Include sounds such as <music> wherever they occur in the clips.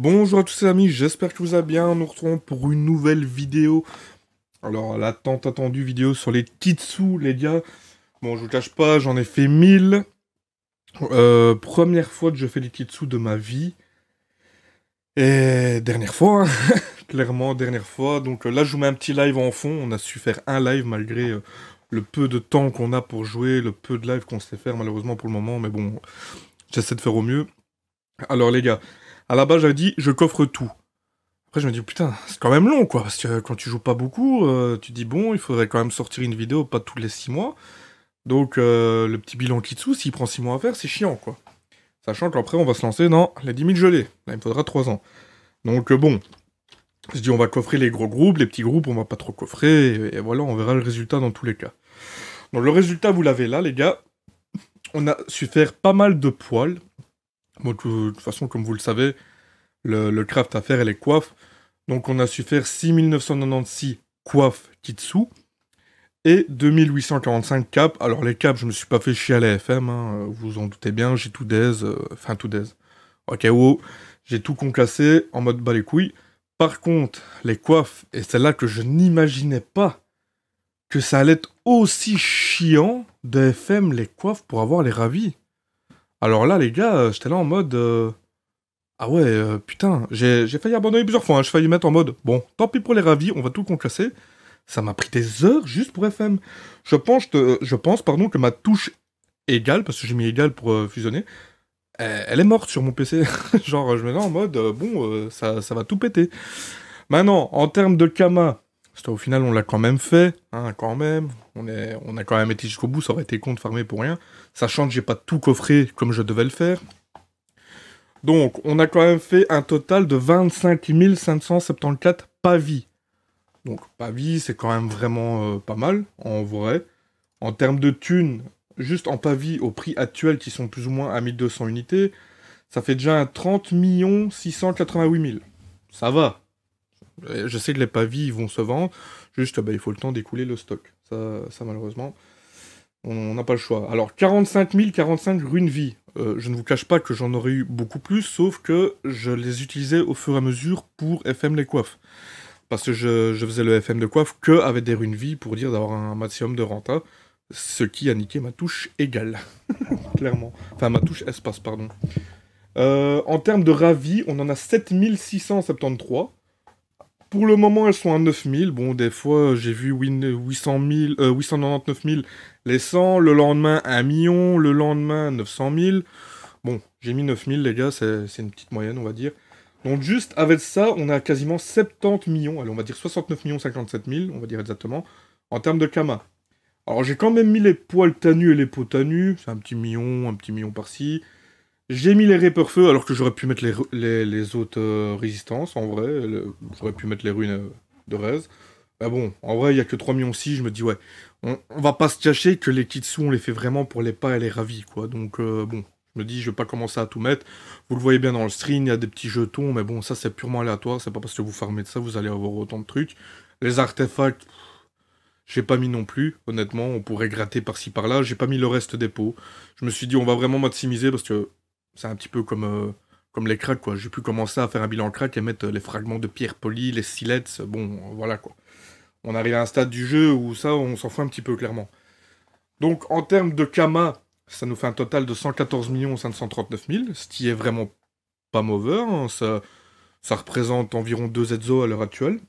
Bonjour à tous les amis, j'espère que vous allez bien. Nous retrouvons pour une nouvelle vidéo. Alors, la tant attendue vidéo sur les kitsus, les gars. Bon, je vous cache pas, j'en ai fait mille. Euh, première fois que je fais les kitsus de ma vie. Et dernière fois, hein. <laughs> clairement, dernière fois. Donc euh, là, je vous mets un petit live en fond. On a su faire un live malgré euh, le peu de temps qu'on a pour jouer, le peu de live qu'on sait faire malheureusement pour le moment. Mais bon, j'essaie de faire au mieux. Alors les gars, à la base, j'avais dit, je coffre tout. Après, je me dis, putain, c'est quand même long, quoi. Parce que quand tu joues pas beaucoup, euh, tu dis, bon, il faudrait quand même sortir une vidéo, pas tous les six mois. Donc, euh, le petit bilan Kitsu, s'il prend six mois à faire, c'est chiant, quoi. Sachant qu'après, on va se lancer dans les 10 000 gelées. Là, il me faudra 3 ans. Donc, euh, bon. Je dis, on va coffrer les gros groupes, les petits groupes, on va pas trop coffrer. Et, voilà, on verra le résultat dans tous les cas. Donc, le résultat, vous l'avez là, les gars. On a su faire pas mal de poils. de toute façon, comme vous le savez, le, craft à faire et les coiffes. Donc on a su faire 6996 coiffes Kitsu et 2845 caps. Alors les caps, je me suis pas fait chier à la FM, hein. vous en doutez bien, j'ai tout d'aise, euh, enfin tout d'aise. Ok, wow, oh, oh, j'ai tout concassé en mode bas les couilles. Par contre, les coiffes, et c'est là que je n'imaginais pas que ça allait être aussi chiant de FM les coiffes pour avoir les ravis. Alors là, les gars, j'étais là en mode. Euh, ah ouais, euh, putain, j'ai failli abandonner plusieurs fois. je hein, J'ai failli mettre en mode, bon, tant pis pour les ravis, on va tout concasser. Ça m'a pris des heures juste pour FM. Je pense, euh, je pense pardon, que ma touche égale, parce que j'ai mis égale pour euh, fusionner, elle, est morte sur mon PC. <laughs> Genre, je me mets en mode, bon, ça, ça, va tout péter. Maintenant, en termes de Kama, parce au final, on l'a quand même fait, hein, quand même. On, est, on a quand même été jusqu'au bout, ça aurait été con de farmer pour rien. Sachant que j'ai pas tout coffré comme je devais le faire. Donc, on a quand même fait un total de 25 574 pavis. Donc, pavis, c'est quand même vraiment euh, pas mal, en vrai. En termes de thunes, juste en pavis, au prix actuel, qui sont plus ou moins à 1200 unités, ça fait déjà un 30 688 000. Ça va. Euh, je sais que les pavis, vont se vendre. Juste, bah, il faut le temps d'écouler le stock. Ça, ça malheureusement, on n'a pas le choix. Alors, 45 045 runes vie. Euh, je ne vous cache pas que j'en aurais eu beaucoup plus, sauf que je les utilisais au fur et à mesure pour FM les coiffes. Parce que je, faisais le FM de coiffe que avec des runes vie pour dire d'avoir un maximum de renta, ce qui a niqué ma touche égale, <laughs> clairement. Enfin, ma touche espace, pardon. Euh, en termes de ravis, on en a 7673. Pour le moment, elles sont à 9000. Bon, des fois, j'ai vu 899 000 les 100. Le lendemain, 1 million. Le lendemain, 900 000. Bon, j'ai mis 9000, les gars. C'est une petite moyenne, on va dire. Donc, juste avec ça, on a quasiment 70 millions. Allez, on va dire 69 millions 57 000, on va dire exactement, en termes de Kama. Alors, j'ai quand même mis les poils tanus et les pots tanus. C'est un petit million, un petit million par-ci. J'ai mis les réperfeux, alors que j'aurais pu mettre les, autres euh, résistances en vrai. J'aurais pu mettre les ruines euh, de Rez. Mais ah bon, en vrai, il n'y a que 3 millions 6, je me dis ouais. On, on, va pas se cacher que les Kitsu, on les fait vraiment pour les pas et les ravis, quoi. Donc euh, bon, je me dis, je vais pas commencer à tout mettre. Vous le voyez bien dans le stream, il y a des petits jetons, mais bon, ça c'est purement aléatoire. C'est pas parce que vous farmez de ça, vous allez avoir autant de trucs. Les artefacts, j'ai pas mis non plus, honnêtement, on pourrait gratter par-ci par-là, j'ai pas mis le reste des pots. Je me suis dit on va vraiment maximiser parce que c'est un petit peu comme, euh, comme les cracks, quoi. J'ai pu commencer à faire un bilan crack et mettre euh, les fragments de pierre polie, les silettes, bon, voilà, quoi. On arrive à un stade du jeu où ça, on s'en fout un petit peu, clairement. Donc, en termes de Kama, ça nous fait un total de 114 539 000, ce qui est vraiment pas mauvais. Hein. Ça, ça représente environ 2 zzo à l'heure actuelle.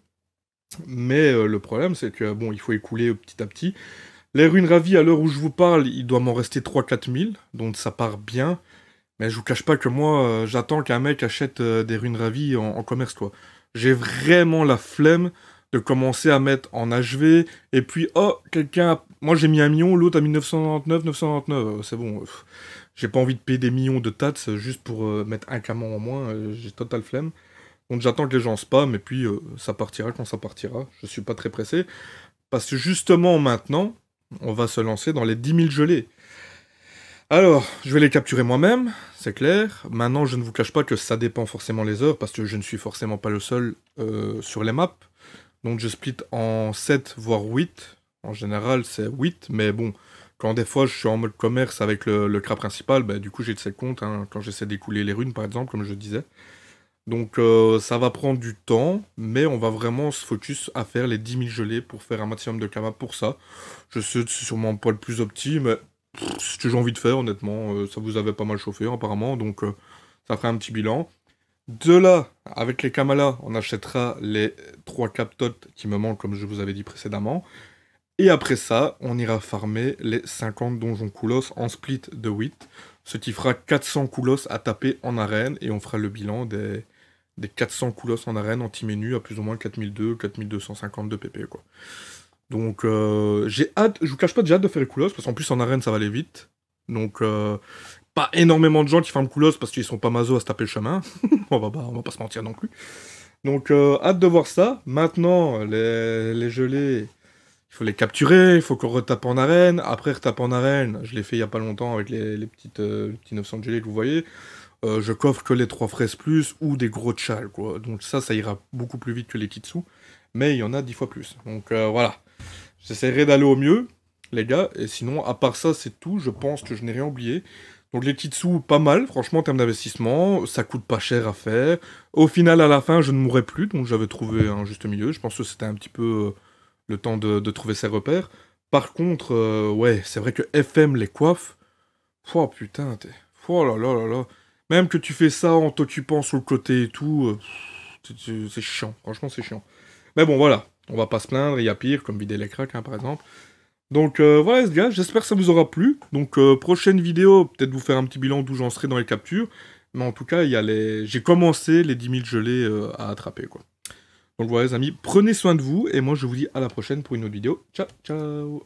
Mais euh, le problème, c'est que, bon, il faut écouler petit à petit. Les ruines ravies, à l'heure où je vous parle, il doit m'en rester 3-4 000, donc ça part bien. Mais je vous cache pas que moi, euh, j'attends qu'un mec achète euh, des runes ravis en, commerce, quoi. J'ai vraiment la flemme de commencer à mettre en HV, et puis, oh, quelqu'un... Moi, j'ai mis un million, l'autre a mis 999, 999, euh, c'est bon. J'ai pas envie de payer des millions de tats juste pour mettre un camion en moins, j'ai total flemme. Donc j'attends que les gens spam, et puis ça partira quand ça partira. Je suis pas très pressé. Parce que justement, maintenant, on va se lancer dans les 10 000 gelées. Alors, je vais les capturer moi-même, c'est clair. Maintenant, je ne vous cache pas que ça dépend forcément les heures, parce que je ne suis forcément pas le seul euh, sur les maps. Donc je split en 7, voire 8. En général, c'est 8, mais bon, quand des fois je suis en mode commerce avec le, le principal, bah, du coup j'ai de ses comptes, hein, quand j'essaie d'écouler les runes par exemple, comme je disais. Donc euh, ça va prendre du temps, mais on va vraiment se focus à faire les 10 000 gelées pour faire un maximum de kama pour ça. Je sais que c'est sûrement pas le plus optim ce que j'ai envie de faire, honnêtement. Euh, ça vous avait pas mal chauffé, apparemment, donc euh, ça fera un petit bilan. De là, avec les Kamala, on achètera les trois captotes qui me manquent, comme je vous avais dit précédemment. Et après ça, on ira farmer les 50 donjons coulosses en split de 8, ce qui fera 400 coulosses à taper en arène, et on fera le bilan des, des 400 coulosses en arène anti-menu à plus ou moins 4200, de PP, e, quoi. Donc euh, j'ai hâte, je vous cache pas, j'ai hâte de faire les coulos, parce qu'en plus en arène ça va aller vite. Donc euh, pas énormément de gens qui ferment coulos parce qu'ils sont pas mazo à se taper le chemin. <laughs> on, va pas, on va pas se mentir non plus. Donc euh, hâte de voir ça. Maintenant, les, les gelées, il faut les capturer, il faut qu'on retape en arène. Après retape en arène, je l'ai fait il y a pas longtemps avec les, petites, petits 900 gelées que vous voyez. je coffre que les 3 fraises plus ou des gros tchals, quoi. Donc ça, ça ira beaucoup plus vite que les kitsu. Mais il y en a 10 fois plus. Donc voilà. J'essaierai d'aller au mieux, les gars. Et sinon, à part ça, c'est tout. Je pense que je n'ai rien oublié. Donc les sous, pas mal, franchement, en termes d'investissement, ça coûte pas cher à faire. Au final, à la fin, je ne mourrai plus, donc j'avais trouvé un juste milieu. Je pense que c'était un petit peu euh, le temps de, trouver ses repères. Par contre, euh, ouais, c'est vrai que FM les coiffe. Oh putain, t'es... Oh là là là là. Même que tu fais ça en t'occupant sur le côté et tout, euh, c'est chiant, franchement c'est chiant. Mais bon, voilà, on va pas se plaindre, il y a pire, comme vider les cracks, hein, par exemple. Donc euh, voilà les gars, j'espère que ça vous aura plu. Donc euh, prochaine vidéo, peut-être vous faire un petit bilan d'où j'en serai dans les captures. Mais en tout cas, y j'ai commencé les 10 000 gelées euh, à attraper. quoi. Donc voilà les amis, prenez soin de vous et moi je vous dis à la prochaine pour une autre vidéo. Ciao, ciao